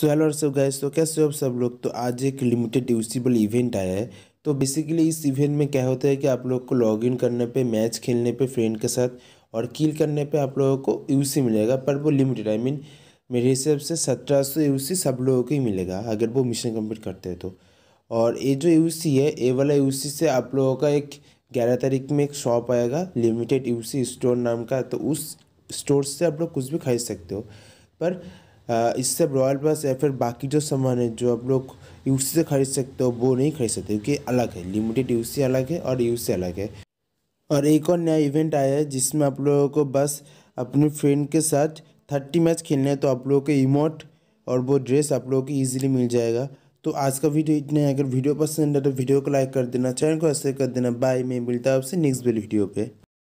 so hello सब gas तो कैसे हो आप सब लोग तो आज एक लिमिटेड ड्यूसीबल इवेंट आया है तो बेसिकली इस इवेंट में क्या होता है कि आप लोग को लॉगिन करने पे मैच खेलने पे फ्रेंड के साथ और किल करने पे आप लोगों को यूसी मिलेगा पर वो लिमिटेड आई मीन मेरे हिसाब से सत्रह सौ यूसी सब लोगों को ही मिलेगा अगर वो मिशन कम्प्लीट करते हैं तो और ये जो यू है ए वाला यू से आप लोगों का एक ग्यारह तारीख में एक शॉप आएगा लिमिटेड यू स्टोर नाम का तो उस स्टोर से आप लोग कुछ भी खरीद सकते हो पर इससे रॉयल प्लस या फिर बाकी जो सामान है जो आप लोग यू से खरीद सकते हो वो नहीं खरीद सकते क्योंकि अलग है लिमिटेड यू अलग है और यू अलग है और एक और नया इवेंट आया है जिसमें आप लोगों को बस अपने फ्रेंड के साथ थर्टी मैच खेलने हैं तो आप लोगों के इमोट और वो ड्रेस आप लोगों को ईजिली मिल जाएगा तो आज का वीडियो इतना है अगर वीडियो पसंद है तो वीडियो को लाइक कर देना चैनल को ऐसे कर देना बाय मैं मिलता है आपसे नेक्स्ट वीडियो पे